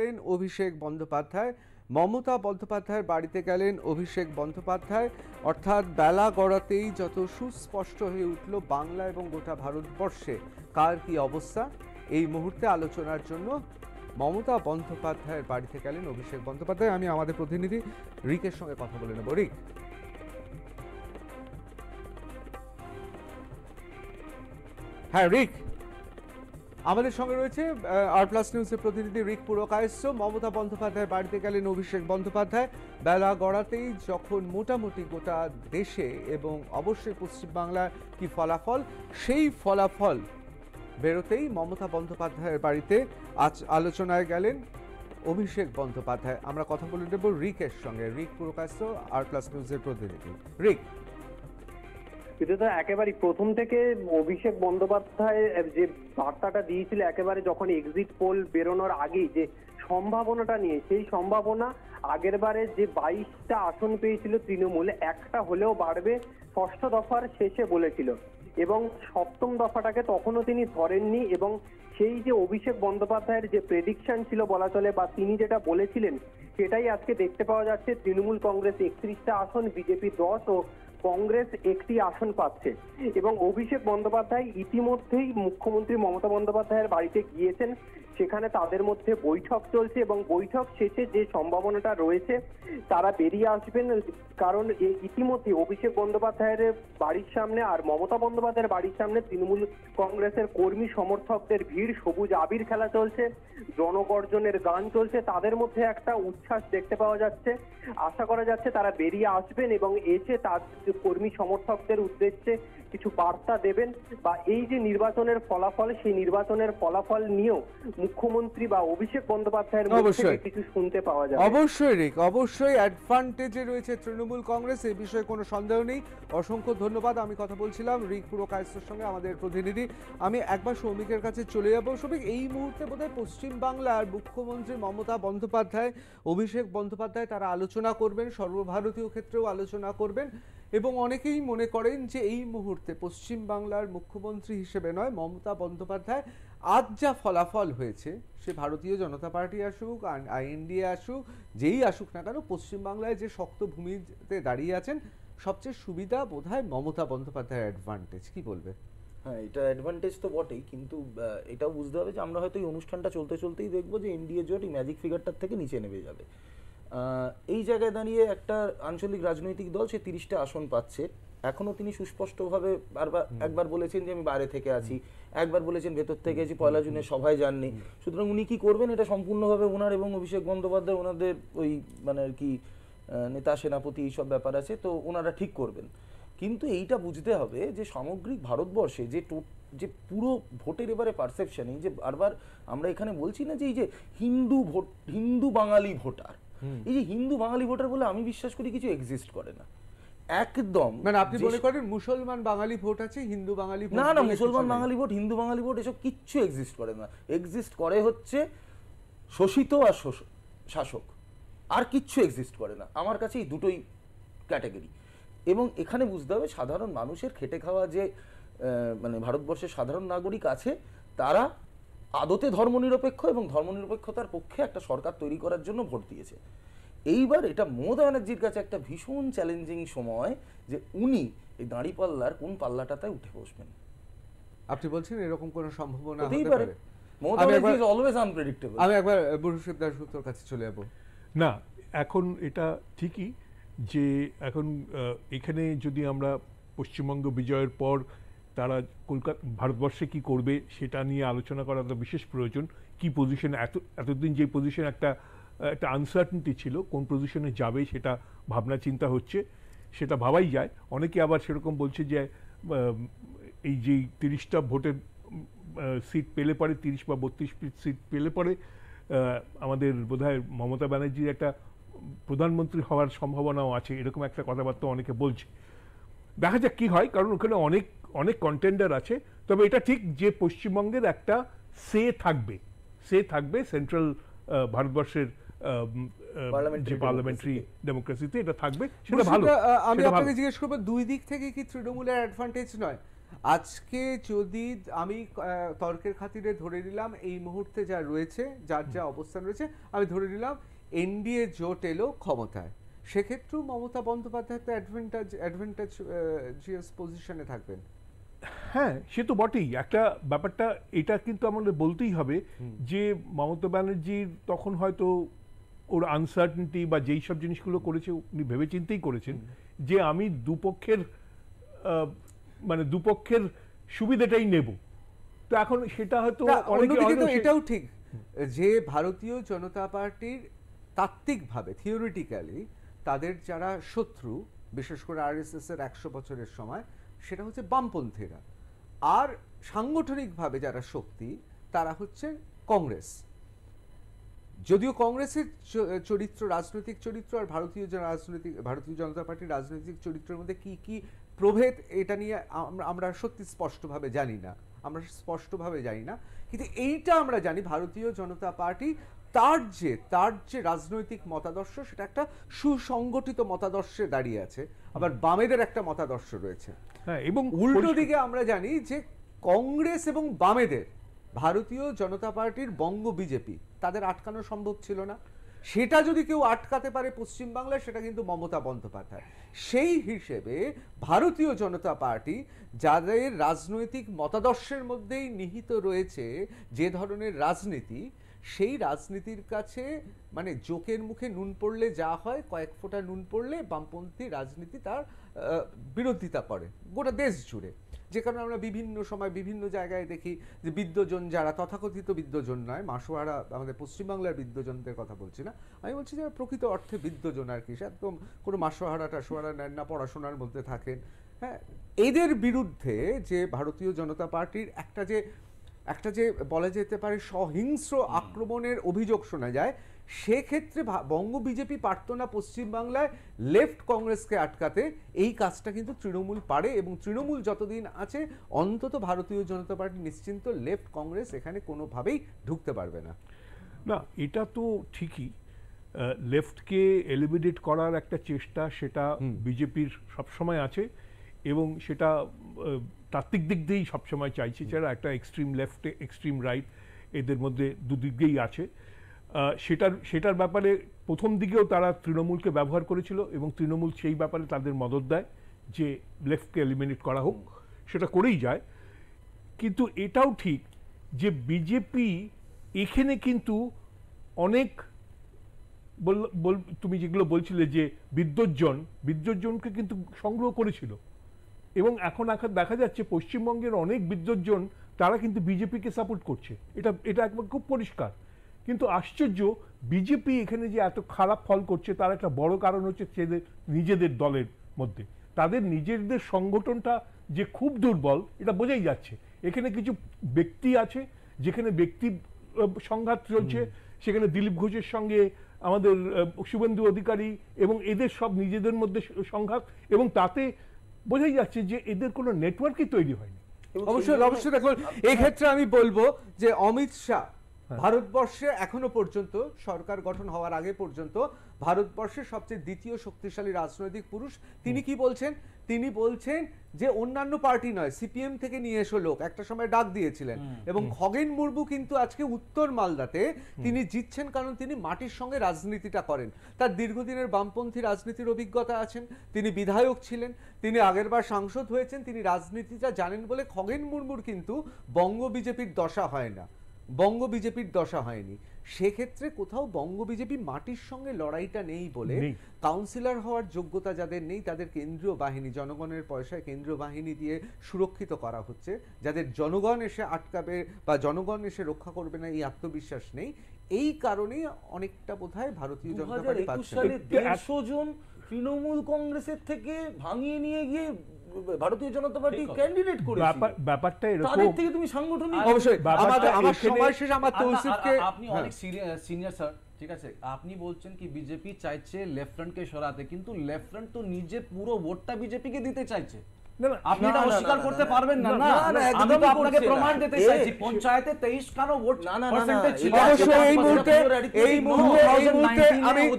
গেলেন অভিষেক বন্দ্যোপাধ্যায় মমতা বন্দ্যোপাধ্যায়ের বাড়িতে গেলেন অভিষেক বন্দ্যোপাধ্যায় অর্থাৎ বেলা গড়াতেই যত সুস্পষ্ট হয়ে উঠল বাংলা এবং গোটা ভারতবর্ষে কার কি অবস্থা এই মুহূর্তে আলোচনার জন্য মমতা বন্দ্যোপাধ্যায়ের বাড়িতে গেলেন অভিষেক বন্দ্যোপাধ্যায় আমি আমাদের প্রতিনিধি রিকের সঙ্গে কথা বলে নেব রিক হ্যাঁ রিক আমাদের সঙ্গে রয়েছে আর প্লাস নিউজের প্রতিনিধি রিক পুরকায়স্য মমতা বন্দ্যোপাধ্যায় বাড়িতে গেলেন অভিষেক বন্দ্যোপাধ্যায় বেলা গড়াতেই যখন মোটামুটি গোটা দেশে এবং অবশ্যই পশ্চিমবাংলার কি ফলাফল সেই ফলাফল বেরোতেই মমতা বন্দ্যোপাধ্যায়ের বাড়িতে আজ আলোচনায় গেলেন অভিষেক বন্দ্যোপাধ্যায় আমরা কথা বলে নেব রিকের সঙ্গে রিক পুরকায়স্য আর প্লাস নিউজের প্রতিনিধি রিক কিন্তু একেবারে প্রথম থেকে অভিষেক বন্দ্যোপাধ্যায় যে বার্তাটা দিয়েছিল একেবারে যখন এক্সিট পোল বেরোনোর আগেই যে সম্ভাবনাটা নিয়ে সেই সম্ভাবনা আগের বারে যে বাইশটা আসন পেয়েছিল তৃণমূল একটা হলেও বাড়বে ষষ্ঠ দফার শেষে বলেছিল এবং সপ্তম দফাটাকে তখনও তিনি ধরেননি এবং সেই যে অভিষেক বন্দ্যোপাধ্যায়ের যে প্রেডিকশন ছিল বলা চলে বা তিনি যেটা বলেছিলেন সেটাই আজকে দেখতে পাওয়া যাচ্ছে তৃণমূল কংগ্রেস একত্রিশটা আসন বিজেপি দশ ও কংগ্রেস একটি আসন পাচ্ছে এবং অভিষেক বন্দ্যোপাধ্যায় ইতিমধ্যেই মুখ্যমন্ত্রী মমতা বন্দ্যোপাধ্যায়ের বাড়িতে গিয়েছেন সেখানে তাদের মধ্যে বৈঠক চলছে এবং বৈঠক শেষে যে সম্ভাবনাটা রয়েছে তারা বেরিয়ে আসবেন কারণ ইতিমধ্যে অভিষেক বন্দ্যোপাধ্যায়ের বাড়ির সামনে আর মমতা বন্দ্যোপাধ্যায়ের বাড়ির সামনে তৃণমূল কংগ্রেসের কর্মী সমর্থকদের ভিড় সবুজ আবির খেলা চলছে জনগর্জনের গান চলছে তাদের মধ্যে একটা উচ্ছ্বাস দেখতে পাওয়া যাচ্ছে আশা করা যাচ্ছে তারা বেরিয়ে আসবেন এবং এসে তার কর্মী সমর্থকদের উদ্দেশ্যে কিছু বার্তা দেবেন বা এই যে নির্বাচনের ফলাফল সেই নির্বাচনের ফলাফল নিয়েও মুখ্যমন্ত্রী বা অভিষেক বন্দ্যোপাধ্যায়ের মুখ থেকে কিছু শুনতে পাওয়া যাবে অবশ্যই রিক অবশ্যই অ্যাডভান্টেজে রয়েছে তৃণমূল কংগ্রেস এই বিষয়ে কোনো সন্দেহ নেই অসংখ্য ধন্যবাদ আমি কথা বলছিলাম রিক পুরকায়স্তর সঙ্গে আমাদের প্রতিনিধি আমি একবার সৌমিকের কাছে চলে যাব সৌমিক এই মুহূর্তে বোধহয় পশ্চিমবাংলার মুখ্যমন্ত্রী মমতা বন্দ্যোপাধ্যায় অভিষেক বন্দ্যোপাধ্যায় তারা আলোচনা করবেন সর্বভারতীয় ক্ষেত্রেও আলোচনা করবেন এবং অনেকেই মনে করেন যে এই মুহূর্তে পশ্চিমবাংলার মুখ্যমন্ত্রী হিসেবে নয় মমতা বন্দ্যোপাধ্যায় আজ যা ফলাফল হয়েছে সে ভারতীয় জনতা পার্টি আসুক আইএনডিএ আসুক যেই আসুক না কেন পশ্চিমবাংলায় যে শক্ত ভূমিতে দাঁড়িয়ে আছেন সবচেয়ে সুবিধা বোধ হয় মমতা বন্দ্যোপাধ্যায়ের অ্যাডভান্টেজ কি বলবে হ্যাঁ এটা অ্যাডভান্টেজ তো বটেই কিন্তু এটাও বুঝতে হবে যে আমরা হয়তো এই অনুষ্ঠানটা চলতে চলতেই দেখবো যে এনডিএ জোট এই ম্যাজিক ফিগারটার থেকে নিচে নেমে যাবে এই জায়গায় দাঁড়িয়ে একটা আঞ্চলিক রাজনৈতিক দল সে তিরিশটা আসন পাচ্ছে এখনও তিনি সুস্পষ্টভাবে বারবার একবার বলেছেন যে আমি বাইরে থেকে আছি একবার বলেছেন ভেতর থেকে আছি পয়লা জুনে সভায় যাননি সুতরাং উনি কি করবেন এটা সম্পূর্ণভাবে ওনার এবং অভিষেক বন্দ্যোপাধ্যায় ওনাদের ওই মানে আর কি নেতা সেনাপতি এইসব ব্যাপার আছে তো ওনারা ঠিক করবেন কিন্তু এইটা বুঝতে হবে যে সামগ্রিক ভারতবর্ষে যে টোট যে পুরো ভোটের এবারে পারসেপশন এই যে বারবার আমরা এখানে বলছি না যে এই যে হিন্দু ভোট হিন্দু বাঙালি ভোটার এই যে হিন্দু বাঙালি ভোটার বলে আমি বিশ্বাস করি কিছু এক্সিস্ট করে না একদম মানে আপনি মনে করেন মুসলমান বাঙালি ভোট আছে হিন্দু বাঙালি না না মুসলমান বাঙালি ভোট হিন্দু বাঙালি ভোট এসব কিচ্ছু এক্সিস্ট করে না এক্সিস্ট করে হচ্ছে শোষিত আর শাসক আর কিচ্ছু এক্সিস্ট করে না আমার কাছে এই দুটোই ক্যাটাগরি এবং এখানে বুঝতে হবে সাধারণ মানুষের খেটে খাওয়া যে মানে ভারতবর্ষের সাধারণ নাগরিক আছে তারা আদতে ধর্মনিরপেক্ষ এবং ধর্মনিরপেক্ষতার পক্ষে একটা সরকার তৈরি করার জন্য ভোট দিয়েছে এইবার এটা মমতা ব্যানার্জির কাছে একটা ভীষণ চ্যালেঞ্জিং সময় যে উনি এই দাঁড়িপাল্লার কোন পাল্লাটাতে উঠে বসবেন আপনি বলছেন এরকম কোনো সম্ভাবনা হতে পারে আমি একবার বুরুশিব দাশগুপ্তর কাছে চলে যাব না এখন এটা ঠিকই যে এখন এখানে যদি আমরা পশ্চিমবঙ্গ বিজয়ের পর তারা কলকাতা ভারতবর্ষে কি করবে সেটা নিয়ে আলোচনা করা তো বিশেষ প্রয়োজন কি পজিশন এত এতদিন যে পজিশন একটা একটা আনসার্টনিটি ছিল কোন পজিশনে যাবে সেটা ভাবনা চিন্তা হচ্ছে সেটা ভাবাই যায় অনেকে আবার সেরকম বলছে যে এই যে তিরিশটা ভোটের সিট পেলে পরে তিরিশ বা বত্রিশ সিট পেলে পরে আমাদের বোধহয় মমতা ব্যানার্জির একটা প্রধানমন্ত্রী হওয়ার সম্ভাবনাও আছে এরকম একটা কথাবার্তা অনেকে বলছে দেখা যাক কী হয় কারণ ওখানে অনেক অনেক কন্টেন্ডার আছে তবে এটা ঠিক যে পশ্চিমবঙ্গের একটা সে থাকবে সে থাকবে সেন্ট্রাল ভারতবর্ষের যে পার্লামেন্টারি ডেমোক্রেসিতে এটা থাকবে সেটা ভালো আমি আপনাকে জিজ্ঞেস করবো দুই দিক থেকে কি তৃণমূলের অ্যাডভান্টেজ নয় আজকে যদি আমি তর্কের খাতিরে ধরে নিলাম এই মুহূর্তে যা রয়েছে যার যা অবস্থান রয়েছে আমি ধরে নিলাম এনডিএ জোট এলো ক্ষমতায় সেক্ষেত্রেও মমতা বন্দ্যোপাধ্যায় তো অ্যাডভেন্টাজ অ্যাডভেন্টাজ পজিশনে থাকবেন হ্যাঁ সে তো বটেই একটা ব্যাপারটা এটা কিন্তু আমাদের বলতেই হবে যে মমতা ব্যানার্জির তখন হয়তো ওর আনসার্টেনটি বা যেই সব জিনিসগুলো করেছে উনি ভেবে চিন্তেই করেছেন যে আমি দুপক্ষের মানে দুপক্ষের সুবিধাটাই নেব তো এখন সেটা হয়তো এটাও ঠিক যে ভারতীয় জনতা পার্টির তাত্ত্বিকভাবে থিওরিটিক্যালি তাদের যারা শত্রু বিশেষ করে এস এর একশো বছরের সময় সেটা হচ্ছে বামপন্থীরা আর সাংগঠনিকভাবে যারা শক্তি তারা হচ্ছে কংগ্রেস যদিও কংগ্রেসের চরিত্র রাজনৈতিক চরিত্র আর ভারতীয় রাজনৈতিক ভারতীয় জনতা পার্টির রাজনৈতিক চরিত্রের মধ্যে কি কি প্রভেদ এটা নিয়ে আমরা সত্যি স্পষ্টভাবে জানি না আমরা স্পষ্টভাবে জানি না কিন্তু এইটা আমরা জানি ভারতীয় জনতা পার্টি তার যে তার যে রাজনৈতিক মতাদর্শ সেটা একটা সুসংগঠিত মতাদর্শে দাঁড়িয়ে আছে আবার বামেদের একটা মতাদর্শ রয়েছে হ্যাঁ, এবং উল্টো দিকে আমরা জানি যে কংগ্রেস এবং বামেদের ভারতীয় জনতা পার্টির বঙ্গ বিজেপি তাদের আটকানো সম্ভব ছিল না সেটা যদি কেউ আটকাতে পারে পশ্চিমবাংলায় সেটা কিন্তু মমতা বন্দ্যোপাধ্যায় সেই হিসেবে ভারতীয় জনতা পার্টি যাদের রাজনৈতিক মতাদর্শের মধ্যেই নিহিত রয়েছে যে ধরনের রাজনীতি সেই রাজনীতির কাছে মানে জোকের মুখে নুন পড়লে যা হয় কয়েক ফোঁটা নুন পড়লে বামপন্থী রাজনীতি তার বিরোধিতা করে গোটা দেশ জুড়ে যে কারণে আমরা বিভিন্ন সময় বিভিন্ন জায়গায় দেখি যে বিদ্যজন যারা তথাকথিত বিদ্যজন নয় মাসোয়ারা আমাদের পশ্চিমবাংলার বিদ্যজনদের কথা বলছি না আমি বলছি যে প্রকৃত অর্থে বিদ্যজন আর কি একদম কোনো মাসোহারা টাসোহারা নেন না পড়াশোনার মধ্যে থাকেন হ্যাঁ এদের বিরুদ্ধে যে ভারতীয় জনতা পার্টির একটা যে একটা যে বলা যেতে পারে সহিংস্র আক্রমণের অভিযোগ শোনা যায় সেক্ষেত্রে বঙ্গ বিজেপি পারত না পশ্চিমবাংলায় লেফট কংগ্রেসকে আটকাতে এই কাজটা কিন্তু তৃণমূল পারে এবং তৃণমূল যতদিন আছে অন্তত ভারতীয় জনতা পার্টি নিশ্চিন্ত লেফট কংগ্রেস এখানে কোনোভাবেই ঢুকতে পারবে না না এটা তো ঠিকই লেফটকে এলিমিনেট করার একটা চেষ্টা সেটা বিজেপির সবসময় আছে এবং সেটা তাত্ত্বিক দিক দিয়েই সবসময় চাইছি যারা একটা এক্সট্রিম লেফটে এক্সট্রিম রাইট এদের মধ্যে দুদিকেই আছে সেটার সেটার ব্যাপারে প্রথম দিকেও তারা তৃণমূলকে ব্যবহার করেছিল এবং তৃণমূল সেই ব্যাপারে তাদের মদত দেয় যে লেফটকে এলিমিনেট করা হোক সেটা করেই যায় কিন্তু এটাও ঠিক যে বিজেপি এখানে কিন্তু অনেক বল তুমি যেগুলো বলছিলে যে বিদ্যজ্জন বিদ্যজ্জনকে কিন্তু সংগ্রহ করেছিল এবং এখন এখন দেখা যাচ্ছে পশ্চিমবঙ্গের অনেক বিদ্যজন তারা কিন্তু বিজেপিকে সাপোর্ট করছে এটা এটা একবার খুব পরিষ্কার কিন্তু আশ্চর্য বিজেপি এখানে যে এত খারাপ ফল করছে তার একটা বড় কারণ হচ্ছে সেদের নিজেদের দলের মধ্যে তাদের নিজেদের সংগঠনটা যে খুব দুর্বল এটা বোঝাই যাচ্ছে এখানে কিছু ব্যক্তি আছে যেখানে ব্যক্তি সংঘাত চলছে সেখানে দিলীপ ঘোষের সঙ্গে আমাদের শুভেন্দু অধিকারী এবং এদের সব নিজেদের মধ্যে সংঘাত এবং তাতে বোঝাই যাচ্ছে যে এদের কোনো নেটওয়ার্কই তৈরি হয়নি অবশ্যই অবশ্যই দেখুন এই ক্ষেত্রে আমি বলবো যে অমিত শাহ হ্যাঁ। ভারতবর্ষে এখনো পর্যন্ত সরকার গঠন হওয়ার আগে পর্যন্ত ভারতবর্ষের সবচেয়ে দ্বিতীয় শক্তিশালী রাজনৈতিক পুরুষ তিনি কি বলছেন তিনি বলছেন যে অন্যান্য পার্টি নয় সিপিএম থেকে নিয়ে এসো লোক একটা সময় ডাক দিয়েছিলেন এবং খগেন মুর্মু কিন্তু আজকে উত্তর মালদাতে তিনি জিতছেন কারণ তিনি মাটির সঙ্গে রাজনীতিটা করেন তার দীর্ঘদিনের বামপন্থী রাজনীতির অভিজ্ঞতা আছেন তিনি বিধায়ক ছিলেন তিনি আগেরবার সাংসদ হয়েছেন তিনি রাজনীতিটা জানেন বলে খগেন মুর্মুর কিন্তু বঙ্গ বিজেপির দশা হয় না বঙ্গ বিজেপির দশা হয়নি সেক্ষেত্রে কোথাও বঙ্গ বিজেপি মাটির সঙ্গে লড়াইটা নেই বলে কাউন্সিলর হওয়ার যোগ্যতা যাদের নেই তাদের কেন্দ্রীয় বাহিনী জনগণের পয়সায় কেন্দ্রীয় বাহিনী দিয়ে সুরক্ষিত করা হচ্ছে যাদের জনগণ এসে আটকাবে বা জনগণ এসে রক্ষা করবে না এই আত্মবিশ্বাস নেই এই কারণে অনেকটা বোধ হয় ভারতীয় জনতা পার্টি দেড়শো জন তৃণমূল কংগ্রেসের থেকে ভাঙিয়ে নিয়ে গিয়ে ভারতীয় জনতা পার্টি ক্যান্ডিডেট করেছিল ব্যাপারটা এরকম তাদের থেকে তুমি সাংগঠনিক অবশ্যই আমার সময় শেষ আমার তৌসিফকে আপনি হ্যাঁ। অনেক সিনিয়র স্যার ঠিক আছে আপনি বলছেন কি বিজেপি চাইছে লেফট ফ্রন্টকে সরাতে কিন্তু লেফট ফ্রন্ট তো নিজে পুরো ভোটটা বিজেপিকে দিতে চাইছে অস্বীকার করতে পারবেন না না আমি আমি